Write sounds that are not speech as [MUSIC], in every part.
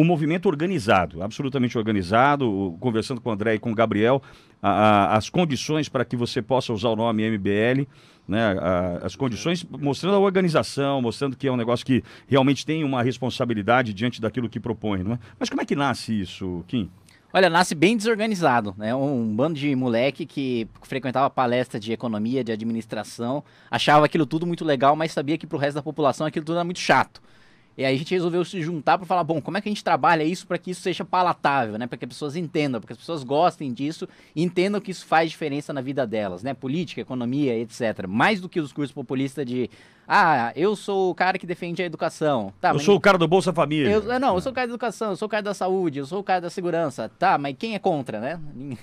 O movimento organizado, absolutamente organizado, conversando com o André e com o Gabriel, a, a, as condições para que você possa usar o nome MBL, né, a, as condições, mostrando a organização, mostrando que é um negócio que realmente tem uma responsabilidade diante daquilo que propõe. Não é? Mas como é que nasce isso, Kim? Olha, nasce bem desorganizado, né? Um bando de moleque que frequentava palestra de economia, de administração, achava aquilo tudo muito legal, mas sabia que para o resto da população aquilo tudo era muito chato. E aí a gente resolveu se juntar para falar, bom, como é que a gente trabalha isso para que isso seja palatável, né? Para que as pessoas entendam, para que as pessoas gostem disso, entendam que isso faz diferença na vida delas, né? Política, economia, etc. Mais do que os cursos populistas de ah, eu sou o cara que defende a educação. Tá, eu mas... sou o cara do Bolsa Família. Eu, não, eu sou o cara da educação, eu sou o cara da saúde, eu sou o cara da segurança. Tá, mas quem é contra, né? [LAUGHS]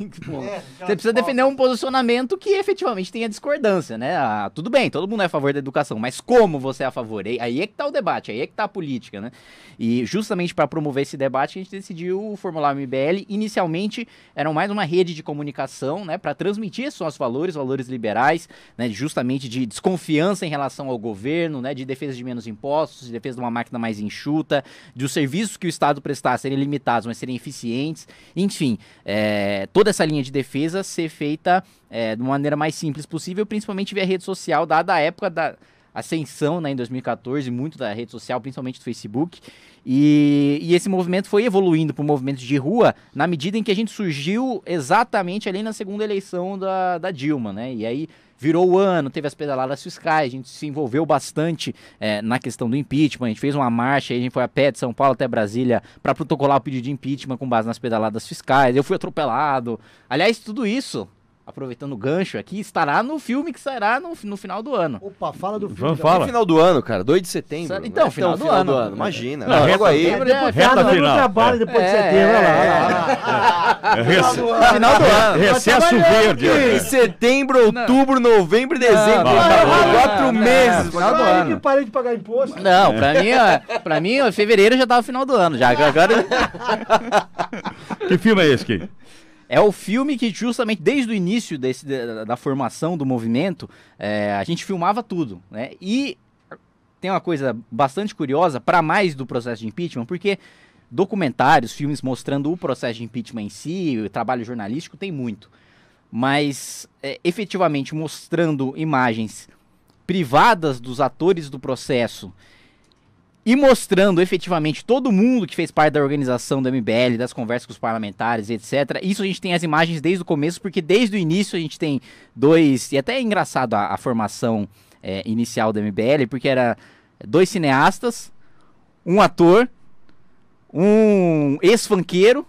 É, você precisa defender um posicionamento que efetivamente tenha discordância, né? Ah, tudo bem, todo mundo é a favor da educação, mas como você é a favor? Aí é que tá o debate, aí é que tá a política, né? E justamente para promover esse debate, a gente decidiu formular o MBL. Inicialmente, era mais uma rede de comunicação, né? Para transmitir só os valores, valores liberais, né? Justamente de desconfiança em relação ao governo governo, né, de defesa de menos impostos, de defesa de uma máquina mais enxuta, de os serviços que o Estado prestar serem limitados, mas serem eficientes, enfim, é, toda essa linha de defesa ser feita é, de uma maneira mais simples possível, principalmente via rede social, dada a época da ascensão né, em 2014, muito da rede social, principalmente do Facebook. E, e esse movimento foi evoluindo para o movimento de rua na medida em que a gente surgiu exatamente ali na segunda eleição da, da Dilma, né? E aí virou o ano, teve as pedaladas fiscais, a gente se envolveu bastante é, na questão do impeachment, a gente fez uma marcha, a gente foi a pé de São Paulo até Brasília para protocolar o pedido de impeachment com base nas pedaladas fiscais, eu fui atropelado. Aliás, tudo isso aproveitando o gancho aqui, estará no filme que sairá no, no final do ano. Opa, fala do filme. Vamos fala. No final do ano, cara, 2 de setembro. Né? Então, final, então, do, final ano, do ano. Imagina. Não, logo aí. Setembro, depois, reta final. trabalho depois de é. setembro, olha lá. É, final do ano. Recesso verde. setembro, outubro, novembro e dezembro. Quatro meses. Final do ano. que parei de pagar imposto. Não, é. pra mim, pra mim, fevereiro já tava final do ano, já. Agora... [LAUGHS] que filme é esse, Kim? É o filme que justamente desde o início desse, da, da, formação do movimento, é, a gente filmava tudo, né? E tem uma coisa bastante curiosa para mais do processo de impeachment, porque documentários, filmes mostrando o processo de impeachment em si, o trabalho jornalístico tem muito, mas é, efetivamente mostrando imagens privadas dos atores do processo e mostrando efetivamente todo mundo que fez parte da organização do MBL, das conversas com os parlamentares, etc. Isso a gente tem as imagens desde o começo, porque desde o início a gente tem dois. E até é engraçado a, a formação é, inicial do MBL, porque era dois cineastas, um ator, um ex-fanqueiro,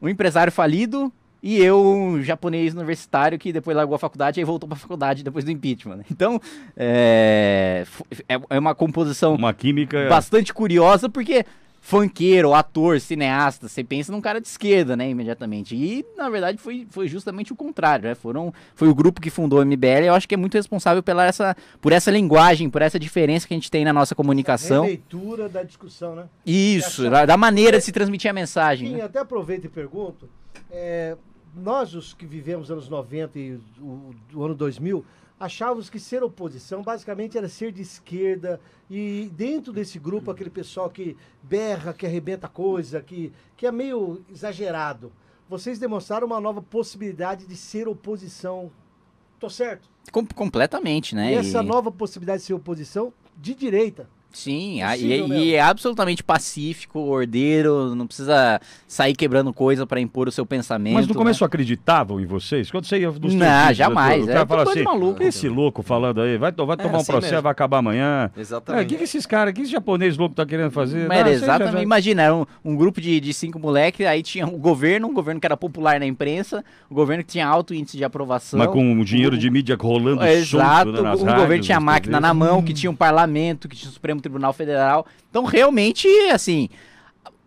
um empresário falido e eu, um japonês universitário que depois largou a faculdade e voltou para a faculdade depois do impeachment. Né? Então, é, é, é uma composição uma química bastante curiosa, porque funkeiro, ator, cineasta, você pensa num cara de esquerda, né, imediatamente. E, na verdade, foi, foi justamente o contrário, né? Foram, foi o grupo que fundou o MBL, eu acho que é muito responsável pela essa, por essa linguagem, por essa diferença que a gente tem na nossa comunicação. A leitura da discussão, né? Isso, da, da maneira de é, se transmitir a mensagem. Sim, né? até aproveito e pergunto, é, nós, os que vivemos anos 90 e o, o ano 2000, achávamos que ser oposição basicamente era ser de esquerda e dentro desse grupo aquele pessoal que berra, que arrebenta coisa, que, que é meio exagerado. Vocês demonstraram uma nova possibilidade de ser oposição. Tô certo? Com completamente, né? E essa e... nova possibilidade de ser oposição de direita. Sim, Possível e, e é absolutamente pacífico, ordeiro, não precisa sair quebrando coisa para impor o seu pensamento. Mas no né? começo acreditavam em vocês? Quando você ia dos Não, jamais. Da, o é cara é, assim, maluco. esse louco falando aí, vai, vai é tomar é, um assim processo, vai acabar amanhã. Exatamente. É, o é, que, que esses caras, que esse japonês louco tá querendo fazer? Mas ah, exatamente. Já, Imagina, era um, um, grupo de, de cinco moleques, aí tinha um governo, um governo que era popular na imprensa, um governo que tinha alto índice de aprovação. Mas com o dinheiro um, de mídia rolando Exato, solto, né, um o governo tinha máquina na mão, que tinha um parlamento, que tinha o Supremo Tribunal Federal. Então, realmente, assim,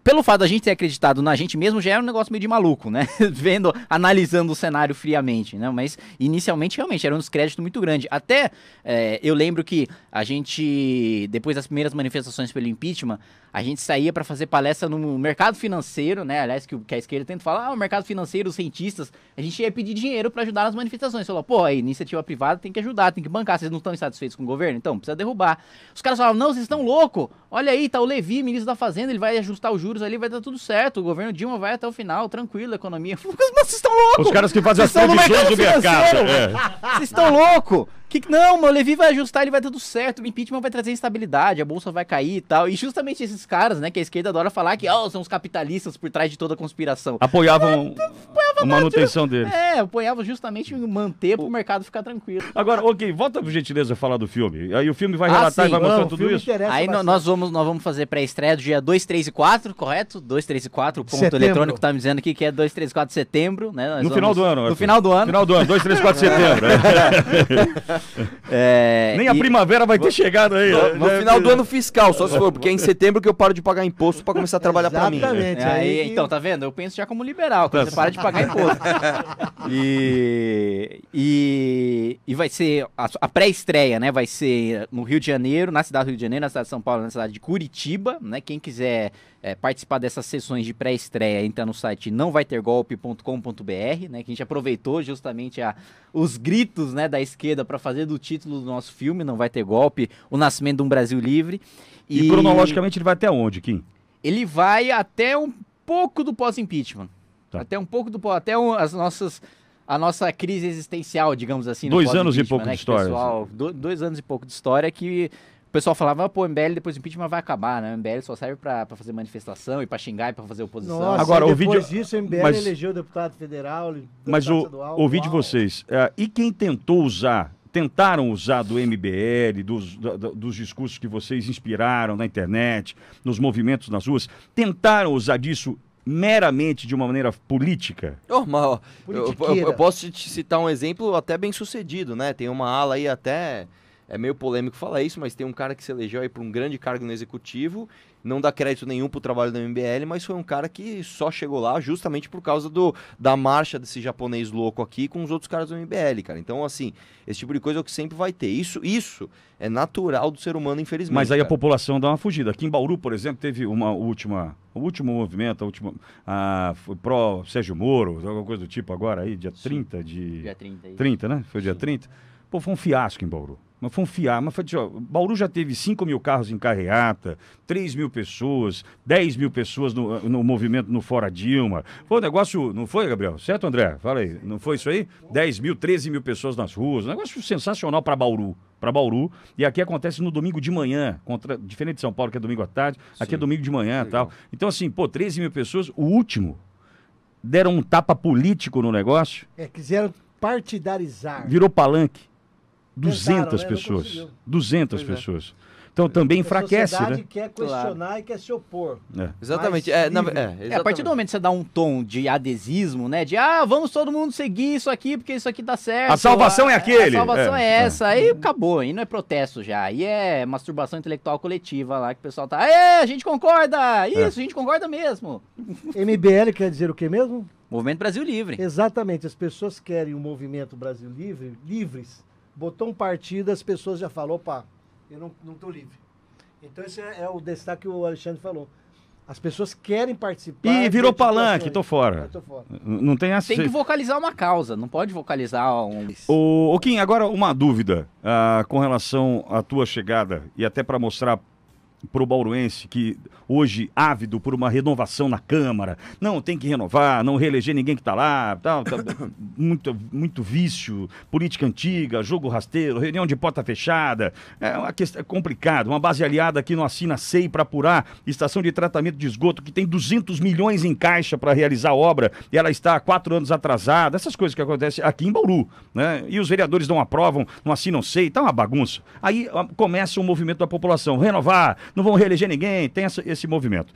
pelo fato da gente ter acreditado na gente mesmo, já era é um negócio meio de maluco, né? [LAUGHS] Vendo, analisando o cenário friamente, né? Mas inicialmente, realmente, era um descrédito muito grande. Até é, eu lembro que a gente, depois das primeiras manifestações pelo impeachment, a gente saía para fazer palestra no mercado financeiro, né? Aliás, que, que a esquerda tenta falar, ah, o mercado financeiro, os cientistas, a gente ia pedir dinheiro para ajudar nas manifestações. Falou, pô, a iniciativa privada tem que ajudar, tem que bancar, vocês não estão insatisfeitos com o governo? Então, precisa derrubar. Os caras falavam, não, vocês estão loucos, olha aí, tá o Levi, ministro da Fazenda, ele vai ajustar o juros juros ali, vai dar tudo certo. O governo Dilma vai até o final, tranquilo, a economia. Mas vocês estão loucos! Os caras que fazem vocês as previsões do mercado. É. Vocês estão loucos! Que, não, o Levi vai ajustar, ele vai dar tudo certo, o impeachment vai trazer instabilidade, a bolsa vai cair e tal. E justamente esses caras, né, que a esquerda adora falar que oh, são os capitalistas por trás de toda a conspiração. Apoiavam é, apoiava a manutenção deles. É, apoiavam justamente manter pro o... mercado ficar tranquilo. Agora, ok, volta por gentileza a falar do filme. Aí o filme vai ah, relatar ah, e vai mostrar tudo isso. Aí bastante. nós vamos, nós vamos fazer pré-estreia do dia 2, 3 e 4, correto? 2, 3 e 4, o ponto setembro. eletrônico tá me dizendo aqui que é 2, 3 e 4 de setembro, né? Nós no vamos... final do ano. Né? No final do ano. final do ano, 2, 3 e 4 de setembro. Né? [LAUGHS] [LAUGHS] É, Nem a primavera vai ter chegado aí. No, né? no né? final do ano fiscal, só se for, porque é em setembro que eu paro de pagar imposto para começar a trabalhar para mim. Exatamente. É, aí... Então, tá vendo? Eu penso já como liberal, quando tá você para de pagar imposto. [LAUGHS] e, e, e vai ser a, a pré-estreia, né? Vai ser no Rio de Janeiro, na cidade do Rio de Janeiro, na cidade de São Paulo, na cidade de Curitiba, né? Quem quiser é, participar dessas sessões de pré-estreia, entra no site não vai ter golpe.com.br, né? Que a gente aproveitou justamente a, os gritos né, da esquerda para fazer do título do nosso filme, não vai ter golpe, O Nascimento de um Brasil Livre. E, e cronologicamente ele vai até onde, Kim? Ele vai até um pouco do pós-impeachment. Tá. Até um pouco do até um, as nossas a nossa crise existencial, digamos assim. Dois anos e pouco né, de história. Pessoal, do, dois anos e pouco de história que o pessoal falava, ah, pô, MBL depois do impeachment vai acabar, né? O MBL só serve para fazer manifestação e para xingar e para fazer oposição. Nossa, Agora, depois disso, o MBL mas... elegeu deputado federal, deputado mas o, estadual. ouvi uau. de vocês, é, e quem tentou usar tentaram usar do MBL, dos, do, dos discursos que vocês inspiraram na internet, nos movimentos nas ruas, tentaram usar disso meramente de uma maneira política? Normal. Eu, eu, eu, posso te citar um exemplo até bem sucedido, né? Tem uma ala aí até é meio polêmico falar isso, mas tem um cara que se elegeu aí para um grande cargo no executivo, não dá crédito nenhum para o trabalho da MBL, mas foi um cara que só chegou lá justamente por causa do, da marcha desse japonês louco aqui com os outros caras do MBL, cara. Então, assim, esse tipo de coisa é o que sempre vai ter. Isso, isso é natural do ser humano, infelizmente. Mas aí cara. a população dá uma fugida. Aqui em Bauru, por exemplo, teve uma última, o último movimento, a última, a, foi pró Sérgio Moro, alguma coisa do tipo agora aí, dia Sim. 30 de... Dia 30. 30, né? Foi dia 30. Pô, foi um fiasco em Bauru. Mas foi um fiar. Mas foi, ó, Bauru já teve 5 mil carros em carreata, 3 mil pessoas, 10 mil pessoas no, eh, no movimento no Fora Dilma. Foi um negócio, não foi, Gabriel? Certo, André? Fala aí. Não foi isso aí? 10 mil, 13 mil pessoas nas ruas. Um negócio sensacional para Bauru. Para Bauru. E aqui acontece no domingo de manhã, contra, diferente de São Paulo, que é domingo à tarde. Aqui é domingo de manhã Legal. tal. Então, assim, pô, 13 mil pessoas, o último. Deram um tapa político no negócio. É, quiseram partidarizar. Virou palanque. 200 Tentaram, né? pessoas. 200 pois é. pessoas. É. Então também enfraquece, a né? quer questionar claro. e quer se opor. É. Exatamente. É, na, é, exatamente. é, a partir do momento que você dá um tom de adesismo, né? De ah, vamos todo mundo seguir isso aqui porque isso aqui dá tá certo. A salvação a, é ah, aquele. A salvação é, é, é, essa. Aí acabou. Aí não é protesto já. Aí é masturbação intelectual coletiva lá que o pessoal tá. É, a gente concorda. Isso, a gente concorda mesmo. MBL quer dizer o que mesmo? Movimento Brasil Livre. Exatamente. As pessoas querem o Movimento Brasil Livre livres botou um partido, as pessoas já falam, opa, eu não, não tô livre. Então esse é, é o destaque que o Alexandre falou. As pessoas querem participar. E virou palanque, tô fora. tô fora. Não tem assim Tem que vocalizar uma causa, não pode vocalizar um. O, o Kim, agora uma dúvida uh, com relação à tua chegada e até para mostrar para o bauruense que hoje ávido por uma renovação na Câmara, não tem que renovar, não reeleger ninguém que está lá, tá [COUGHS] muito, muito vício, política antiga, jogo rasteiro, reunião de porta fechada, é uma questão é complicada, uma base aliada que não assina SEI para apurar, estação de tratamento de esgoto que tem 200 milhões em caixa para realizar a obra e ela está há quatro anos atrasada, essas coisas que acontecem aqui em Bauru, né? E os vereadores não aprovam, não assinam SEI, tá uma bagunça. Aí ah, começa o um movimento da população, renovar, não vão reeleger ninguém, tem essa, esse movimento.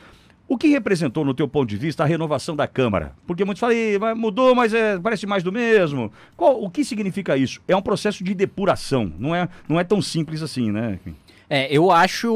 O que representou, no teu ponto de vista, a renovação da Câmara? Porque muitos falam, mudou, mas é, parece mais do mesmo. Qual, o que significa isso? É um processo de depuração, não é, não é tão simples assim, né? É, eu acho.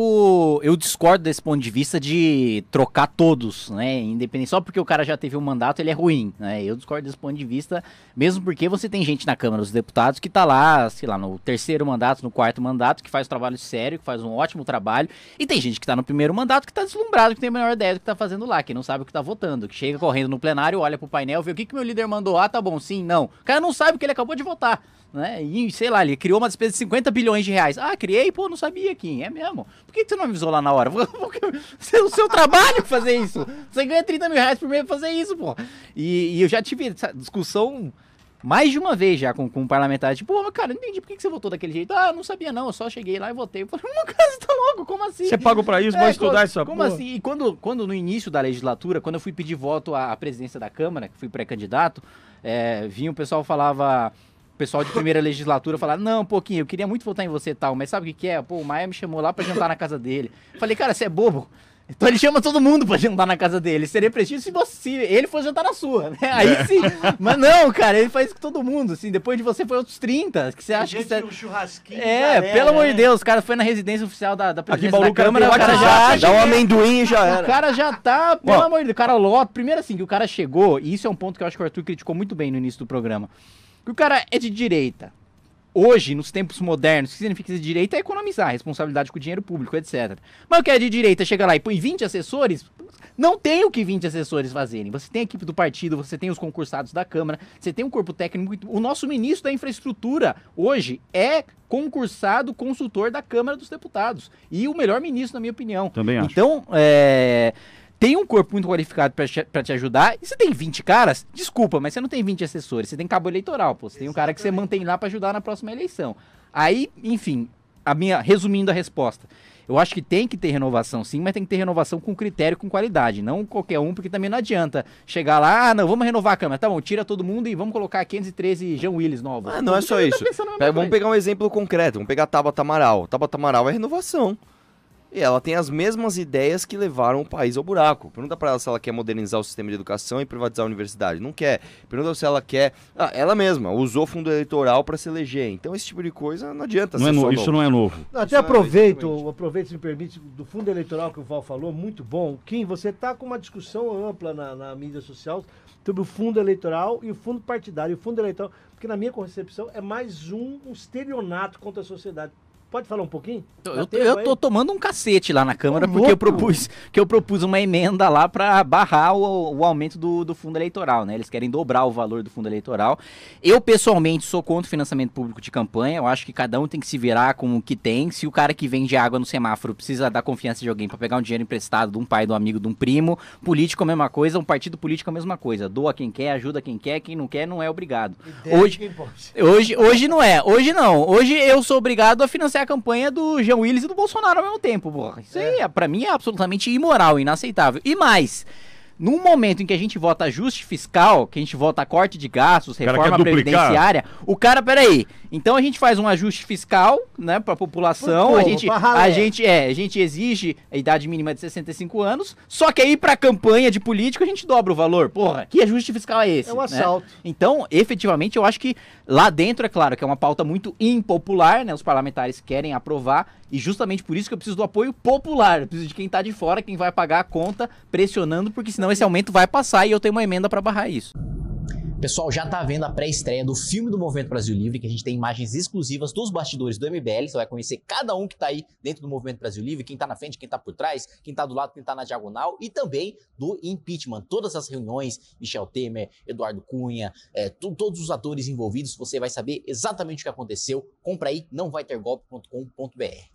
Eu discordo desse ponto de vista de trocar todos, né? Independente. Só porque o cara já teve um mandato, ele é ruim, né? Eu discordo desse ponto de vista, mesmo porque você tem gente na Câmara dos Deputados que tá lá, sei lá, no terceiro mandato, no quarto mandato, que faz um trabalho sério, que faz um ótimo trabalho. E tem gente que tá no primeiro mandato que tá deslumbrado, que tem a menor ideia do que tá fazendo lá, que não sabe o que tá votando, que chega correndo no plenário, olha pro painel, vê o que, que meu líder mandou, ah, tá bom, sim, não. O cara não sabe o que ele acabou de votar, né? E, sei lá, ele criou uma despesa de 50 bilhões de reais. Ah, criei? Pô, não sabia, quem é mesmo. Por que, você não avisou lá na hora? é o seu trabalho fazer isso. Você ganha 30 mil reais por mês pra fazer isso, pô. E, e eu já tive essa discussão mais de uma vez já com, com um parlamentar, tipo, oh, cara, não entendi por que você votou daquele jeito. Ah, não sabia não, eu só cheguei lá e votei. Eu falei, meu cara, você tá louco, como assim? Você pagou pra isso, é, estudar isso como porra. assim? E quando, quando no início da legislatura, quando eu fui pedir voto à presidência da Câmara, que fui pré-candidato, é, vinha o pessoal falava... O pessoal de primeira legislatura falar, não, pouquinho, eu queria muito votar em você e tal, mas sabe o que, que é? Pô, o Maia me chamou lá pra jantar na casa dele. Falei, cara, você é bobo. Então ele chama todo mundo pra jantar na casa dele. Seria prestígio se você se ele for jantar na sua, né? Aí é. sim. Mas não, cara, ele faz com todo mundo, assim. Depois de você foi outros 30, que você acha Gente, que você... um churrasquinho. É, galera, pelo amor de Deus, o cara foi na residência oficial da, da presidência Aqui, da Câmara, o cara já, dá um amendoim e já era. O cara já tá, pelo Bom, amor de Deus, o cara lota. Primeiro assim, que o cara chegou, e isso é um ponto que eu acho que o Arthur criticou muito bem no início do programa. Que o cara é de direita, hoje, nos tempos modernos, o que significa ser de direita é economizar, responsabilidade com o dinheiro público, etc. Mas o que é de direita chega lá e põe 20 assessores, não tem o que 20 assessores fazerem. Você tem a equipe do partido, você tem os concursados da Câmara, você tem um corpo técnico. O nosso ministro da Infraestrutura hoje é concursado consultor da Câmara dos Deputados. E o melhor ministro, na minha opinião. Também acho. Então, é tem um corpo muito qualificado para te ajudar e você tem 20 caras, desculpa, mas você não tem 20 assessores, você tem cabo eleitoral, pô. Você Exatamente. tem um cara que você mantém lá para ajudar na próxima eleição. Aí, enfim, a minha resumindo a resposta. Eu acho que tem que ter renovação sim, mas tem que ter renovação com critério, com qualidade, não qualquer um, porque também não adianta chegar lá, ah, não, vamos renovar a câmera, tá bom, tira todo mundo e vamos colocar 513 Jean Willis novos. Ah, não, não é então, só isso. Pega, vamos pegar um exemplo concreto, vamos pegar a Tabata Amaral. Tabata Amaral é renovação. E ela tem as mesmas ideias que levaram o país ao buraco. Pergunta para ela se ela quer modernizar o sistema de educação e privatizar a universidade. Não quer. Pergunta se ela quer. Ah, ela mesma usou fundo eleitoral para se eleger. Então esse tipo de coisa não adianta. Não é no... Isso não é novo. até isso é aproveito, é aproveito se me permite, do fundo eleitoral que o Val falou, muito bom. Kim, você está com uma discussão ampla na, na mídia social sobre o fundo eleitoral e o fundo partidário. E o fundo eleitoral, porque na minha concepção é mais um, um estelionato contra a sociedade Pode falar um pouquinho? Eu, eu, eu tô tomando um cacete lá na Câmara, porque eu propus, que eu propus uma emenda lá para barrar o, o aumento do, do fundo eleitoral, né? Eles querem dobrar o valor do fundo eleitoral. Eu, pessoalmente, sou contra o financiamento público de campanha. Eu acho que cada um tem que se virar com o que tem. Se o cara que vende água no semáforo precisa dar confiança de alguém para pegar um dinheiro emprestado de um pai, de um amigo, de um primo, político é a mesma coisa, um partido político é a mesma coisa. Doa quem quer, ajuda quem quer, quem não quer não é obrigado. Hoje, hoje, hoje não é. Hoje não. Hoje eu sou obrigado a financiar a campanha do Jean Willis e do Bolsonaro ao mesmo tempo, porra. Isso é. aí, é, pra mim, é absolutamente imoral, inaceitável. E mais, num momento em que a gente vota ajuste fiscal, que a gente vota corte de gastos, reforma previdenciária, o cara, peraí, então a gente faz um ajuste fiscal, né, pra população, Pô, a gente, a gente, é, a gente exige a idade mínima de 65 anos, só que aí pra campanha de político a gente dobra o valor, porra, que ajuste fiscal é esse? É um né? assalto. Então, efetivamente, eu acho que lá dentro, é claro, que é uma pauta muito impopular, né, os parlamentares querem aprovar, e justamente por isso que eu preciso do apoio popular. Eu preciso de quem tá de fora, quem vai pagar a conta, pressionando, porque senão esse aumento vai passar e eu tenho uma emenda para barrar isso. Pessoal, já tá vendo a pré-estreia do filme do Movimento Brasil Livre, que a gente tem imagens exclusivas dos bastidores do MBL. Você vai conhecer cada um que tá aí dentro do Movimento Brasil Livre, quem tá na frente, quem tá por trás, quem tá do lado, quem tá na diagonal, e também do impeachment. Todas as reuniões, Michel Temer, Eduardo Cunha, é, todos os atores envolvidos, você vai saber exatamente o que aconteceu. Compra aí, não vai ter golpe.com.br.